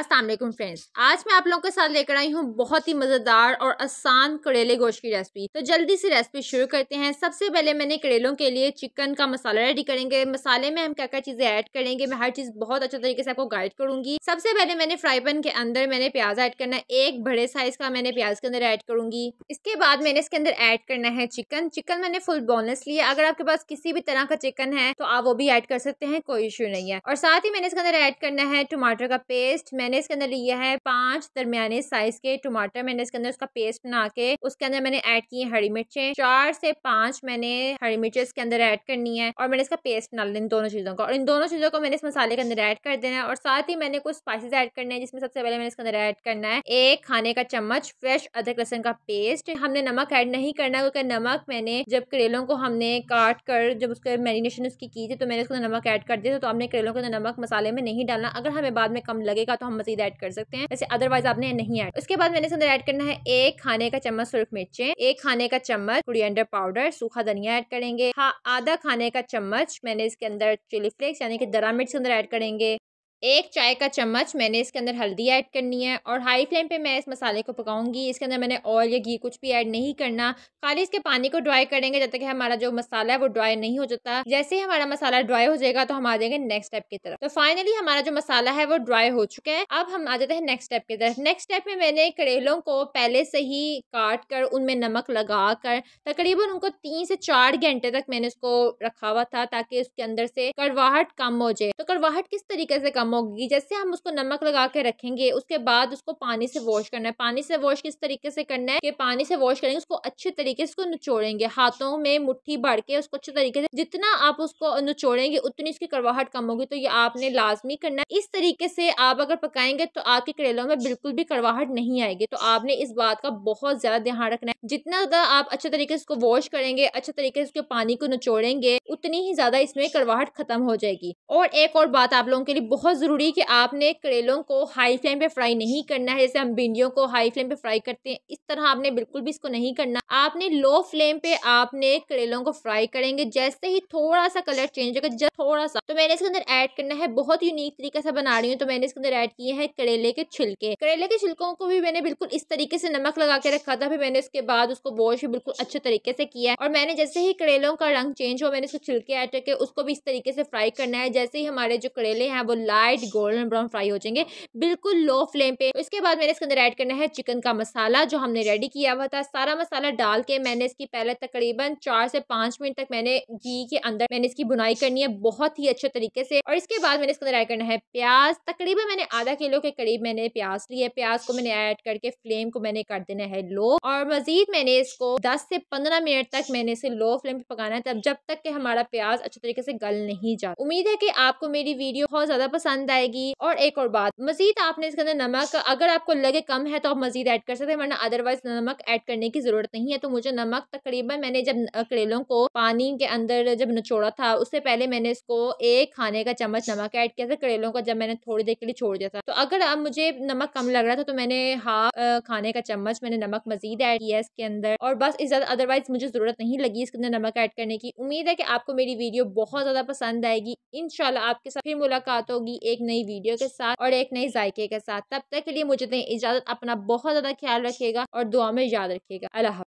Aslam friends आज मैं आप लोगों के साथ लेकर आई हूँ बहुत ही मज़ेदार और आसान करेले गोश्त की रेसिपी तो जल्दी से रेसिपी शुरू करते हैं सबसे पहले मैंने करेलों के लिए चिकन का मसाला रेडी करेंगे मसाले में हम क्या क्या चीज़ें ऐड करेंगे मैं हर चीज़ बहुत अच्छे तरीके से आपको गाइड करूंगी सबसे पहले मैंने फ्राई पैन के अंदर मैंने प्याज ऐड करना है एक बड़े साइज का मैंने प्याज के अंदर ऐड करूंगी इसके बाद मैंने इसके अंदर ऐड करना है चिकन चिकन मैंने फुल बोनलेस लिया अगर आपके पास किसी भी तरह का चिकन है तो आप वो भी ऐड कर सकते हैं कोई इशू नहीं है और साथ ही मैंने इसके अंदर ऐड करना है टमाटर का पेस्ट मैंने इसके अंदर लिया है पांच दरमियाने साइज के टमाटर मैंने इसके अंदर उसका पेस्ट बना के उसके अंदर मैंने ऐड की है हरी मिर्चें चार से पांच मैंने हरी मिर्चें इसके अंदर ऐड करनी है और मैंने इसका पेस्ट बना लेना इन दोनों चीज़ों का और इन दोनों चीज़ों को मैंने इस मसाले के अंदर ऐड कर देना है और साथ ही मैंने कुछ स्पाइसिस ऐड करने हैं जिसमें सबसे पहले मैंने इसके अंदर ऐड करना है एक खाने का चम्मच फ्रेश अदरक लहसन का पेस्ट हमने नमक ऐड नहीं करना क्योंकि नमक मैंने जब करेलों को हमने काट कर जब उसके मैरिनेशन उसकी की थी तो मैंने उसके अंदर नमक ऐड कर दिया तो हमने करेलों के अंदर नमक मसाले में नहीं डालना अगर हमें बाद में कम लगेगा तो हम हम मजीद ऐड कर सकते हैं वैसे अदरवाइज आपने नहीं ऐड उसके बाद मैंने अंदर ऐड करना है एक खाने का चम्मच सुर्ख मिर्चे एक खाने का चम्मच कुरियंडर पाउडर सूखा धनिया ऐड करेंगे हाँ, आधा खाने का चम्मच मैंने इसके अंदर चिली फ्लेक्स यानी कि दरा मिर्च अंदर ऐड करेंगे एक चाय का चम्मच मैंने इसके अंदर हल्दी ऐड करनी है और हाई फ्लेम पे मैं इस मसाले को पकाऊंगी इसके अंदर मैंने ऑयल या घी कुछ भी ऐड नहीं करना खाली इसके पानी को ड्राई करेंगे जब तक हमारा जो मसाला है वो ड्राई नहीं हो जाता जैसे ही हमारा मसाला ड्राई हो जाएगा तो हम आ जाएंगे नेक्स्ट स्टेप की तरफ तो फाइनली हमारा जो मसाला है वो ड्राई हो चुका है अब हम आ जाते हैं नेक्स्ट स्टेप की तरफ नेक्स्ट स्टेप में मैंने करेलों को पहले से ही काट कर उनमें नमक लगा कर तकरीबन उनको तीन से चार घंटे तक मैंने उसको रखा हुआ था ताकि उसके अंदर से कड़वाहट कम हो जाए तो कड़वाहट किस तरीके से कम होगी जैसे हम उसको नमक लगा के रखेंगे उसके बाद उसको पानी से वॉश करना है पानी से वॉश किस तरीके से करना है कि पानी से वॉश करेंगे उसको अच्छे तरीके से उसको निचोड़ेंगे हाथों में मुट्ठी भर के उसको अच्छे तरीके से जितना आप उसको निचोड़ेंगे उतनी उसकी करवाहट कम होगी तो ये आपने लाजमी करना है इस तरीके से आप अगर पकाएंगे तो आपके करेलों में बिल्कुल भी करवाहट नहीं आएगी तो आपने इस बात का बहुत ज़्यादा ध्यान रखना है जितना ज़्यादा आप अच्छे तरीके से उसको वॉश करेंगे अच्छे तरीके से उसके पानी को निचोड़ेंगे उतनी ही ज़्यादा इसमें करवाहट खत्म हो जाएगी और एक और बात आप लोगों के लिए बहुत ज़रूरी है कि आपने करेलों को हाई फ्लेम पे फ्राई नहीं करना है जैसे हम भिंडियों को हाई फ्लेम पे फ्राई करते हैं इस तरह आपने बिल्कुल भी इसको नहीं करना आपने लो फ्लेम पे आपने करेलों को फ्राई करेंगे जैसे ही थोड़ा सा कलर चेंज होगा जस्ट थोड़ा सा तो मैंने इसके अंदर ऐड करना है बहुत यूनिक तरीके से बना रही हूँ तो मैंने इसके अंदर ऐड किए हैं करेले के छिलके करेले के छिलकों को भी मैंने बिल्कुल इस तरीके से नमक लगा के रखा था फिर मैंने उसके बाद उसको वॉश भी बिल्कुल अच्छे तरीके से किया है और मैंने जैसे ही करेलों का रंग चेंज हुआ मैंने उसको छिलके ऐड करके उसको भी इस तरीके से फ्राई करना है जैसे ही हमारे जो करेले हैं वो लाल लाइट गोल्डन ब्राउन फ्राई हो जाएंगे बिल्कुल लो फ्लेम पे उसके बाद मैंने इसके अंदर ऐड करना है चिकन का मसाला जो हमने रेडी किया हुआ था सारा मसाला डाल के मैंने इसकी पहले तकरीबन चार से पांच मिनट तक मैंने घी के अंदर मैंने इसकी बुनाई करनी है बहुत ही अच्छे तरीके से और इसके बाद मैंने इसके अंदर ऐड करना है प्याज तकरीबन मैंने आधा किलो के करीब मैंने प्याज लिया है प्याज को मैंने ऐड करके फ्लेम को मैंने कर देना है लो और मजीद मैंने इसको दस से पंद्रह मिनट तक मैंने इसे लो फ्लेम पे पकाना है तब जब तक कि हमारा प्याज अच्छे तरीके से गल नहीं जाता उम्मीद है कि आपको मेरी वीडियो बहुत ज्यादा पसंद पसंद आएगी और एक और बात मजीद आपने इसके अंदर नमक अगर आपको लगे कम है तो आप मजीद ऐड कर सकते हैं वरना अदरवाइज नमक ऐड करने की ज़रूरत नहीं है तो मुझे नमक तकरीबन मैंने जब करेलों को पानी के अंदर जब निचोड़ा था उससे पहले मैंने इसको एक खाने का चम्मच नमक ऐड किया था करेलों को जब मैंने थोड़ी देर के लिए छोड़ दिया था तो अगर अब मुझे नमक कम लग रहा था तो मैंने हाफ खाने का चम्मच मैंने नमक मजीद ऐड किया इसके अंदर और बस इस ज़्यादा अदरवाइज मुझे ज़रूरत नहीं लगी इसके अंदर नमक ऐड करने की उम्मीद है कि आपको मेरी वीडियो बहुत ज़्यादा पसंद आएगी इनशाला आपके साथ फिर मुलाकात होगी एक नई वीडियो के साथ और एक नई जायके के साथ तब तक के लिए मुझे इजाज़त अपना बहुत ज़्यादा ख्याल रखेगा और दुआ में याद रखेगा अल्लाह